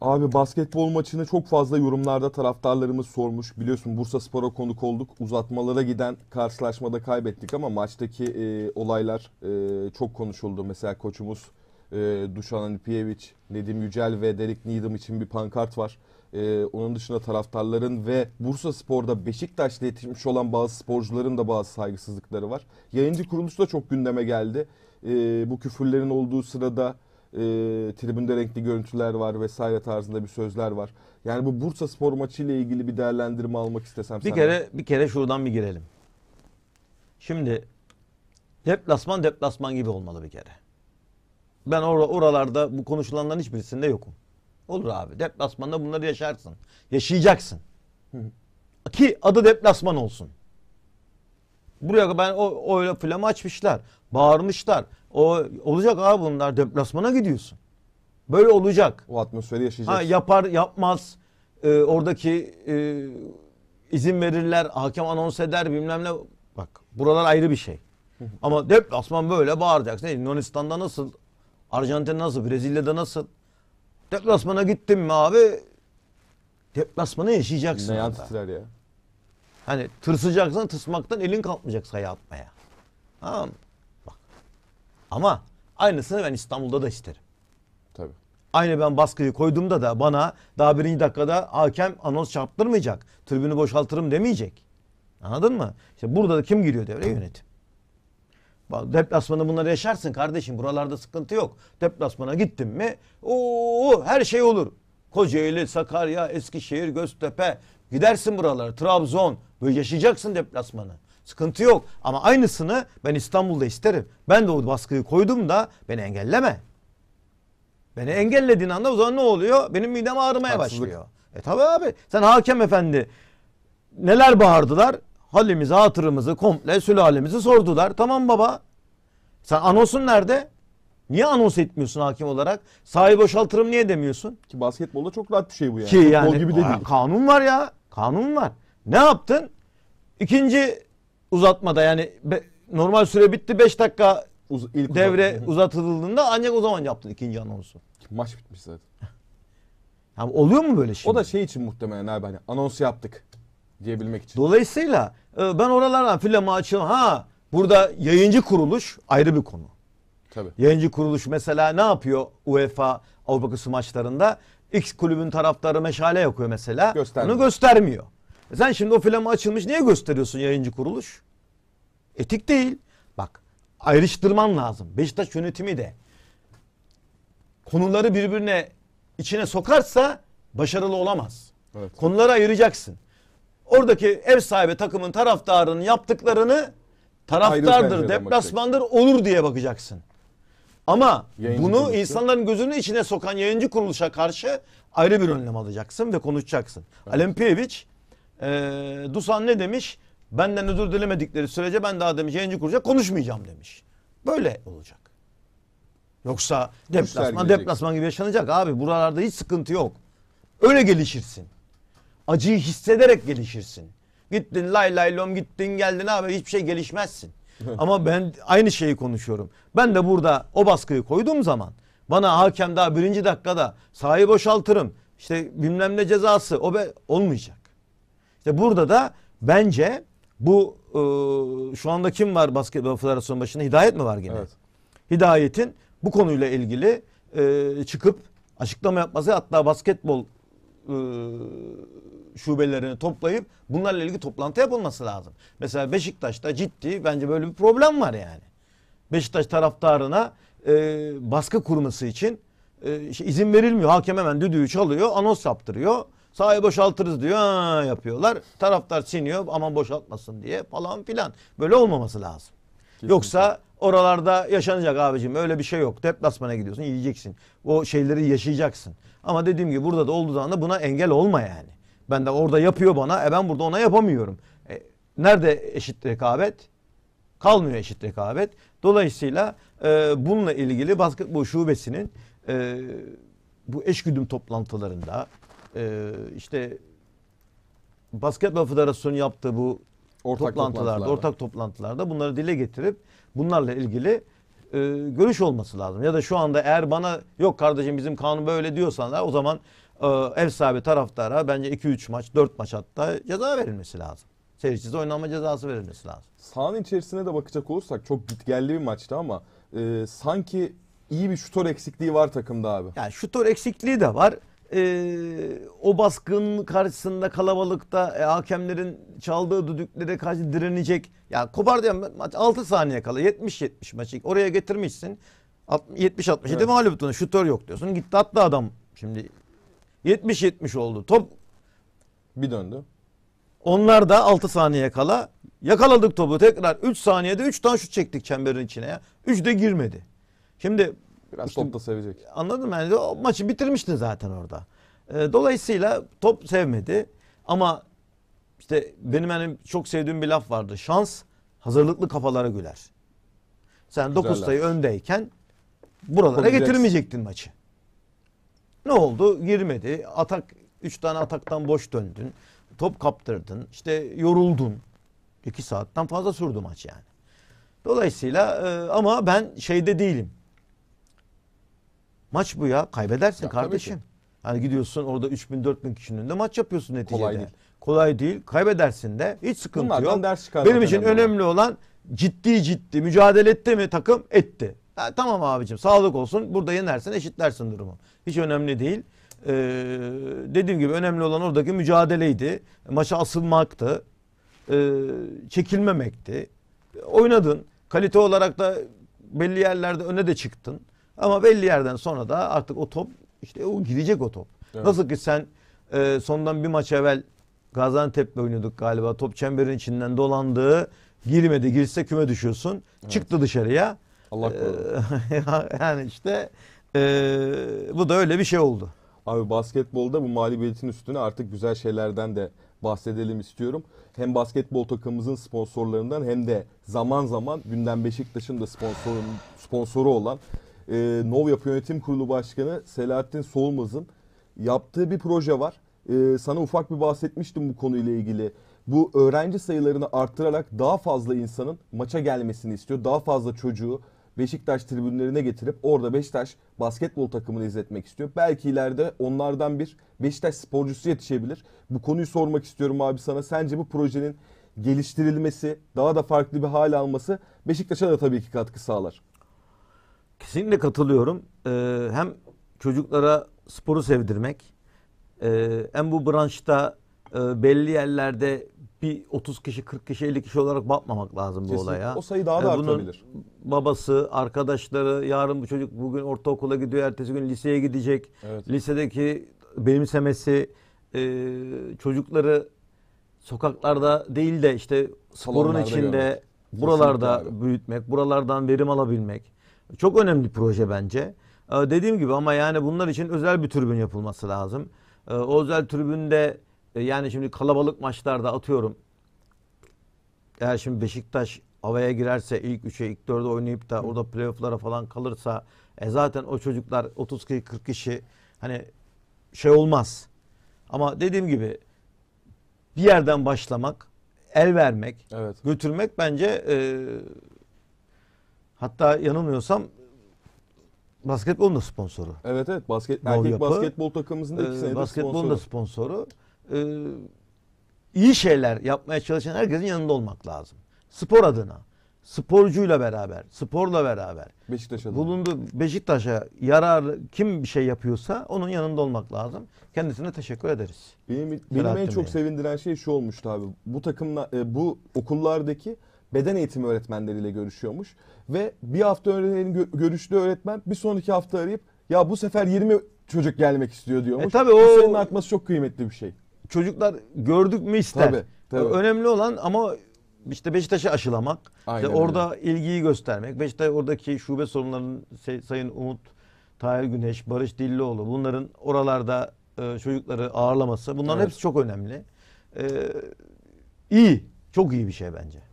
Abi basketbol maçını çok fazla yorumlarda taraftarlarımız sormuş. Biliyorsun Bursa Spor'a konuk olduk. Uzatmalara giden karşılaşmada kaybettik ama maçtaki e, olaylar e, çok konuşuldu. Mesela koçumuz e, Dušan Anipijević, Nedim Yücel ve Derek Needham için bir pankart var. E, onun dışında taraftarların ve Bursa Spor'da Beşiktaş'ta yetişmiş olan bazı sporcuların da bazı saygısızlıkları var. Yayıncı kuruluş da çok gündeme geldi. E, bu küfürlerin olduğu sırada e, tribünde renkli görüntüler var vesaire tarzında bir sözler var. Yani bu Bursa Spor maçı ile ilgili bir değerlendirme almak istesem Bir senden. kere bir kere şuradan bir girelim. Şimdi deplasman deplasman gibi olmalı bir kere. Ben or oralarda bu konuşulanların hiçbirisinde yokum. Olur abi. Deplasmanda bunları yaşarsın. Yaşayacaksın. Hı. Ki adı deplasman olsun. Buraya ben o öyle flamı açmışlar. Bağırmışlar. O olacak abi bunlar deplasmana gidiyorsun. Böyle olacak. O atmosferi yaşayacaksın. Ha, yapar yapmaz e, oradaki e, izin verirler, hakem anons eder bilmem ne. Bak buralar ayrı bir şey. Ama deplasman böyle bağıracaksın. E, Yunanistan'da nasıl? Arjantin'de nasıl? Brezilya'da nasıl? Deplasmana gittin mi abi? Deplasmanı yaşayacaksın. Ne yan ya. Hani tırsacaksan tısmaktan elin kalkmayacak sayı atmaya. Tamam mı? Ama aynısını ben İstanbul'da da isterim. Tabii. Aynı ben baskıyı koyduğumda da bana daha birinci dakikada hakem anons çarptırmayacak. Tribünü boşaltırım demeyecek. Anladın mı? İşte burada da kim giriyor devreye yönetim. Deplasmanda bunları yaşarsın kardeşim. Buralarda sıkıntı yok. Deplasmana gittin mi ooo her şey olur. Kocaeli, Sakarya, Eskişehir, Göztepe. Gidersin buralara. Trabzon. Böyle yaşayacaksın deplasmanı. Sıkıntı yok. Ama aynısını ben İstanbul'da isterim. Ben de o baskıyı koydum da beni engelleme. Beni engellediğin anda o zaman ne oluyor? Benim midem ağrımaya Haksızlık. başlıyor. E tabi abi. Sen hakem efendi neler bağırdılar? Halimizi, hatırımızı, komple sülalemizi sordular. Tamam baba. Sen anonsun nerede? Niye anons etmiyorsun hakim olarak? Sahayı boşaltırım niye demiyorsun? Ki basketbolda çok rahat bir şey bu yani. Ki yani gibi de değil. kanun var ya. Kanun var. Ne yaptın? İkinci uzatmada yani be, normal süre bitti 5 dakika Uz, ilk devre uzatıldığında ancak o zaman yaptın ikinci anonsu. Maç bitmiş zaten. Yani oluyor mu böyle şimdi? O da şey için muhtemelen abi hani anons yaptık diyebilmek için. Dolayısıyla e, ben oralardan filama açıyorum. Ha burada yayıncı kuruluş ayrı bir konu. Tabii. Yayıncı kuruluş mesela ne yapıyor UEFA Avrupa Kupası maçlarında? X kulübün taraftarı meşale yakıyor mesela. Göstermiyor. Onu göstermiyor. E sen şimdi o filmi açılmış niye gösteriyorsun yayıncı kuruluş? Etik değil. Bak ayrıştırman lazım. Beşiktaş yönetimi de konuları birbirine içine sokarsa başarılı olamaz. Evet. Konuları ayıracaksın. Oradaki ev sahibi takımın taraftarının yaptıklarını taraftardır, deplasmandır olur diye bakacaksın. Ama yayıncı bunu kuruluşu. insanların gözünün içine sokan yayıncı kuruluşa karşı ayrı bir önlem alacaksın ve konuşacaksın. Evet. Alempiyeviç ee, Dusan ne demiş? Benden özür dilemedikleri sürece ben daha demiş yayıncı kurulacak konuşmayacağım demiş. Böyle olacak. Yoksa deplasman deplasman gibi yaşanacak abi. Buralarda hiç sıkıntı yok. Öyle gelişirsin. Acıyı hissederek gelişirsin. Gittin lay lay lom gittin geldin abi hiçbir şey gelişmezsin. Ama ben aynı şeyi konuşuyorum. Ben de burada o baskıyı koyduğum zaman bana hakem daha birinci dakikada sahayı boşaltırım. İşte bilmem ne cezası o be olmayacak. İşte burada da bence bu e, şu anda kim var Basketbol Federasyonu başında? Hidayet mi var gene? Evet. Hidayet'in bu konuyla ilgili e, çıkıp açıklama yapması hatta basketbol e, şubelerini toplayıp bunlarla ilgili toplantı yapılması lazım. Mesela Beşiktaş'ta ciddi bence böyle bir problem var yani. Beşiktaş taraftarına e, baskı kurması için e, işte izin verilmiyor. Hakem hemen düdüğü çalıyor, anons yaptırıyor. Sahayı boşaltırız diyor. Ha, yapıyorlar. Taraftar siniyor aman boşaltmasın diye falan filan. Böyle olmaması lazım. Kesinlikle. Yoksa oralarda yaşanacak abicim. Öyle bir şey yok. Deplasmana gidiyorsun yiyeceksin. O şeyleri yaşayacaksın. Ama dediğim gibi burada da olduğu zaman da buna engel olma yani. Ben de orada yapıyor bana. E ben burada ona yapamıyorum. E, nerede eşit rekabet? Kalmıyor eşit rekabet. Dolayısıyla e, bununla ilgili basketbol şubesinin e, bu eşgüdüm toplantılarında e, işte Basketbol Federasyonu yaptığı bu ortak toplantılarda, toplantılarda, ortak toplantılarda bunları dile getirip bunlarla ilgili e, görüş olması lazım. Ya da şu anda eğer bana yok kardeşim bizim kanun böyle diyorsan da o zaman e, ev sahibi taraftara bence 2-3 maç, 4 maç hatta ceza verilmesi lazım. Seyircisi oynanma cezası verilmesi lazım. Sağın içerisine de bakacak olursak çok gitgelli bir maçtı ama e, sanki iyi bir şutör eksikliği var takımda abi. Yani şutör eksikliği de var e, o baskın karşısında kalabalıkta e, hakemlerin çaldığı düdüklere karşı direnecek. Ya yani maç 6 saniye kala 70-70 maçı oraya getirmişsin. 70-67 evet. mağlubiyetine şutör yok diyorsun. Gitti attı adam şimdi 70-70 oldu. Top bir döndü. Onlar da 6 saniye kala yakaladık topu tekrar 3 saniyede 3 tane şut çektik çemberin içine ya. 3 de girmedi. Şimdi Biraz işte, topla sevecek. Anladım yani o maçı bitirmiştin zaten orada. E, dolayısıyla top sevmedi ama işte benim hani çok sevdiğim bir laf vardı. Şans hazırlıklı kafalara güler. Sen 9 sayı öndeyken buralara getirmeyecektin maçı. Ne oldu? Girmedi. Atak 3 tane ataktan boş döndün. Top kaptırdın. İşte yoruldun. 2 saatten fazla sürdü maç yani. Dolayısıyla e, ama ben şeyde değilim. Maç bu ya. Kaybedersin ya, kardeşim. Hani gidiyorsun orada 3000 4000 kişinin önünde maç yapıyorsun neticede. Kolay değil. Kolay değil. Kaybedersin de. Hiç sıkıntı Bunlardan yok. ders Benim için önemli, önemli olan ciddi ciddi mücadele etti mi takım etti. Ha, tamam abicim sağlık olsun. Burada yenersin eşitlersin durumu. Hiç önemli değil. Ee, dediğim gibi önemli olan oradaki mücadeleydi. Maça asılmaktı. Ee, çekilmemekti. Oynadın. Kalite olarak da belli yerlerde öne de çıktın. Ama belli yerden sonra da artık o top işte o gidecek o top. Evet. Nasıl ki sen e, sondan bir maç evvel Gaziantep'le oynuyorduk galiba. Top çemberin içinden dolandı. Girmedi. Girse küme düşüyorsun. Evet. Çıktı dışarıya. Allah e, korusun. yani işte e, bu da öyle bir şey oldu. Abi basketbolda bu mağlubiyetin üstüne artık güzel şeylerden de bahsedelim istiyorum. Hem basketbol takımımızın sponsorlarından hem de zaman zaman günden Beşiktaş'ın da sponsoru, sponsoru olan e, Yapı Yönetim Kurulu Başkanı Selahattin Solmaz'ın yaptığı bir proje var. E, sana ufak bir bahsetmiştim bu konuyla ilgili. Bu öğrenci sayılarını arttırarak daha fazla insanın maça gelmesini istiyor. Daha fazla çocuğu Beşiktaş tribünlerine getirip orada Beşiktaş basketbol takımını izletmek istiyor. Belki ileride onlardan bir Beşiktaş sporcusu yetişebilir. Bu konuyu sormak istiyorum abi sana. Sence bu projenin geliştirilmesi, daha da farklı bir hale alması Beşiktaş'a da tabii ki katkı sağlar. Kesinlikle katılıyorum. Ee, hem çocuklara sporu sevdirmek, e, hem bu branşta e, belli yerlerde bir 30 kişi, 40 kişi, 50 kişi olarak bakmamak lazım Kesinlikle. bu olaya. O sayı daha da e, artabilir. Babası, arkadaşları, yarın bu çocuk bugün ortaokula gidiyor, ertesi gün liseye gidecek. Evet. Lisedeki benimsemesi, e, çocukları sokaklarda değil de işte sporun Salonlarda içinde görmek. buralarda Kesinlikle büyütmek, buralardan verim alabilmek. Çok önemli proje bence. Ee, dediğim gibi ama yani bunlar için özel bir tribün yapılması lazım. Ee, o özel tribünde e, yani şimdi kalabalık maçlarda atıyorum. Eğer şimdi Beşiktaş havaya girerse ilk 3'e ilk 4'e oynayıp da orada playofflara falan kalırsa e zaten o çocuklar 30 kişi 40 kişi hani şey olmaz. Ama dediğim gibi bir yerden başlamak, el vermek, evet. götürmek bence e, Hatta yanılmıyorsam basketbolun da sponsoru. Evet evet basket, erkek yapı, basketbol takımımızın da iki e, senedir Basketbolun sponsoru. da sponsoru. Ee, iyi şeyler yapmaya çalışan herkesin yanında olmak lazım. Spor adına, sporcuyla beraber, sporla beraber. Beşiktaş'a. Bulundu Beşiktaş'a yarar kim bir şey yapıyorsa onun yanında olmak lazım. Kendisine teşekkür ederiz. Benim, benim en çok sevindiren şey şu olmuştu abi. Bu takımla e, bu okullardaki beden eğitimi öğretmenleriyle görüşüyormuş. Ve bir hafta öğretmenin görüştüğü öğretmen bir sonraki hafta arayıp ya bu sefer 20 çocuk gelmek istiyor diyormuş. E, tabii o... Bu sayının artması çok kıymetli bir şey. Çocuklar gördük mü ister. Tabii, tabii. Önemli olan ama işte Beşiktaş'ı aşılamak, işte orada öyle. ilgiyi göstermek. Beşiktaş oradaki şube sorunlarının Sayın Umut Tahir Güneş, Barış Dillioğlu bunların oralarda e, çocukları ağırlaması bunların evet. hepsi çok önemli. E, iyi, çok iyi bir şey bence.